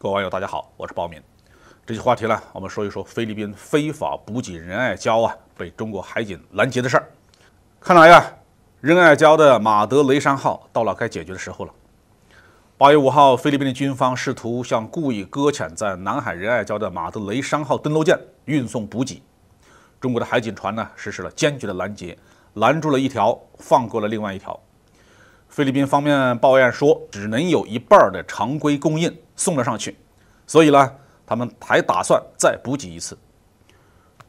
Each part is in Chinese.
各位网友，大家好，我是包敏。这期话题呢，我们说一说菲律宾非法补给仁爱礁啊，被中国海警拦截的事儿。看来呀，仁爱礁的马德雷山号到了该解决的时候了。八月五号，菲律宾的军方试图向故意搁浅在南海仁爱礁的马德雷山号登陆舰运送补给，中国的海警船呢，实施了坚决的拦截，拦住了一条，放过了另外一条。菲律宾方面抱怨说，只能有一半儿的常规供应送了上去，所以呢，他们还打算再补给一次。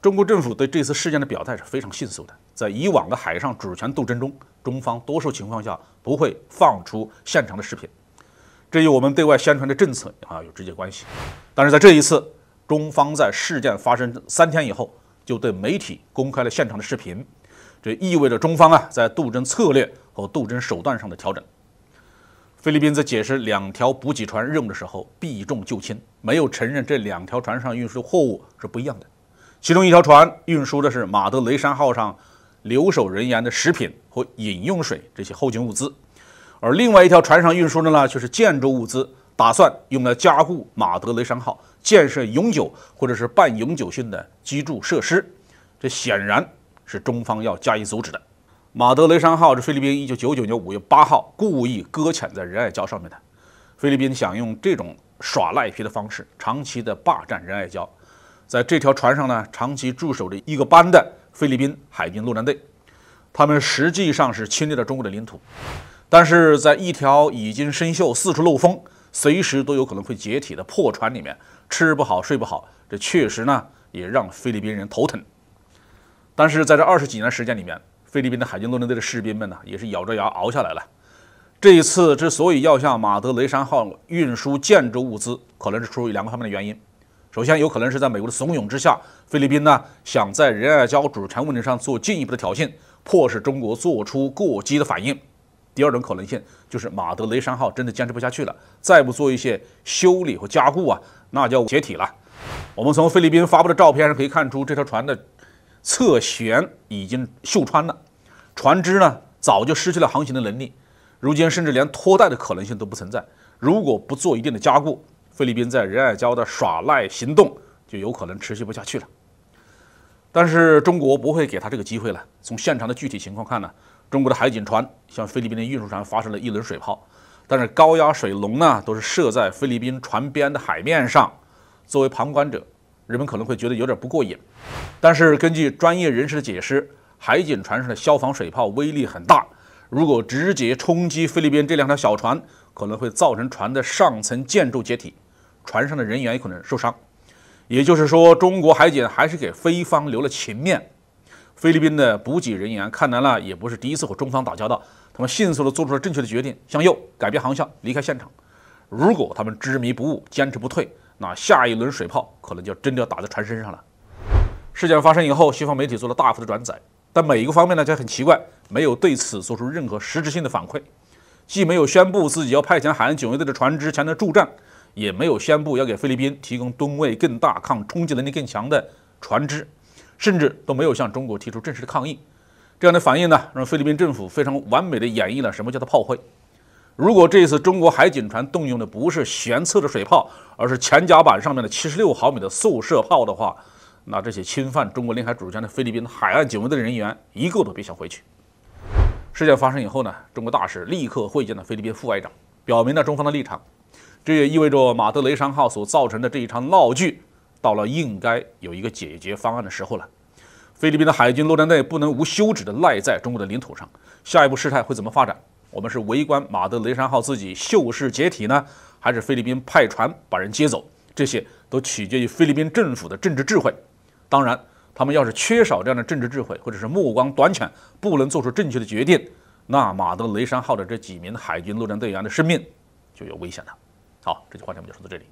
中国政府对这次事件的表态是非常迅速的。在以往的海上主权斗争中，中方多数情况下不会放出现场的视频，这与我们对外宣传的政策啊有直接关系。但是在这一次，中方在事件发生三天以后就对媒体公开了现场的视频，这意味着中方啊在斗争策略。和斗争手段上的调整。菲律宾在解释两条补给船任务的时候，避重就轻，没有承认这两条船上运输的货物是不一样的。其中一条船运输的是马德雷山号上留守人员的食品和饮用水这些后勤物资，而另外一条船上运输的呢，却是建筑物资，打算用来加固马德雷山号，建设永久或者是半永久性的居住设施。这显然是中方要加以阻止的。马德雷山号是菲律宾一九九九年五月八号故意搁浅在仁爱礁上面的。菲律宾想用这种耍赖皮的方式，长期的霸占仁爱礁。在这条船上呢，长期驻守着一个班的菲律宾海军陆战队，他们实际上是侵略了中国的领土。但是在一条已经生锈、四处漏风、随时都有可能会解体的破船里面，吃不好、睡不好，这确实呢也让菲律宾人头疼。但是在这二十几年时间里面，菲律宾的海军陆战队的士兵们呢，也是咬着牙熬下来了。这一次之所以要向马德雷山号运输建筑物资，可能是出于两个方面的原因。首先，有可能是在美国的怂恿之下，菲律宾呢想在仁爱礁主权问题上做进一步的挑衅，迫使中国做出过激的反应。第二种可能性就是马德雷山号真的坚持不下去了，再不做一些修理和加固啊，那就要解体了。我们从菲律宾发布的照片上可以看出，这条船的。侧舷已经锈穿了，船只呢早就失去了航行的能力，如今甚至连拖带的可能性都不存在。如果不做一定的加固，菲律宾在仁爱礁的耍赖行动就有可能持续不下去了。但是中国不会给他这个机会了。从现场的具体情况看呢，中国的海警船向菲律宾的运输船发生了一轮水炮，但是高压水龙呢都是射在菲律宾船边的海面上，作为旁观者。人们可能会觉得有点不过瘾，但是根据专业人士的解释，海警船上的消防水炮威力很大，如果直接冲击菲律宾这两条小船，可能会造成船的上层建筑解体，船上的人员也可能受伤。也就是说，中国海警还是给菲方留了情面。菲律宾的补给人员看来呢也不是第一次和中方打交道，他们迅速地做出了正确的决定，向右改变航向，离开现场。如果他们执迷不悟，坚持不退。那下一轮水炮可能就真的要打在船身上了。事件发生以后，西方媒体做了大幅的转载，但每一个方面呢，就很奇怪，没有对此做出任何实质性的反馈，既没有宣布自己要派遣海岸警卫队的船只前来助战，也没有宣布要给菲律宾提供吨位更大、抗冲击能力更强的船只，甚至都没有向中国提出正式的抗议。这样的反应呢，让菲律宾政府非常完美的演绎了什么叫做炮灰。如果这一次中国海警船动用的不是舷侧的水炮，而是前甲板上面的七十六毫米的速射炮的话，那这些侵犯中国领海主权的菲律宾海岸警卫队人员一个都别想回去。事件发生以后呢，中国大使立刻会见了菲律宾副外长，表明了中方的立场。这也意味着马德雷山号所造成的这一场闹剧，到了应该有一个解决方案的时候了。菲律宾的海军陆战队不能无休止的赖在中国的领土上，下一步事态会怎么发展？我们是围观马德雷山号自己锈蚀解体呢，还是菲律宾派船把人接走？这些都取决于菲律宾政府的政治智慧。当然，他们要是缺少这样的政治智慧，或者是目光短浅，不能做出正确的决定，那马德雷山号的这几名海军陆战队员的生命就有危险了。好，这句话咱们就说到这里。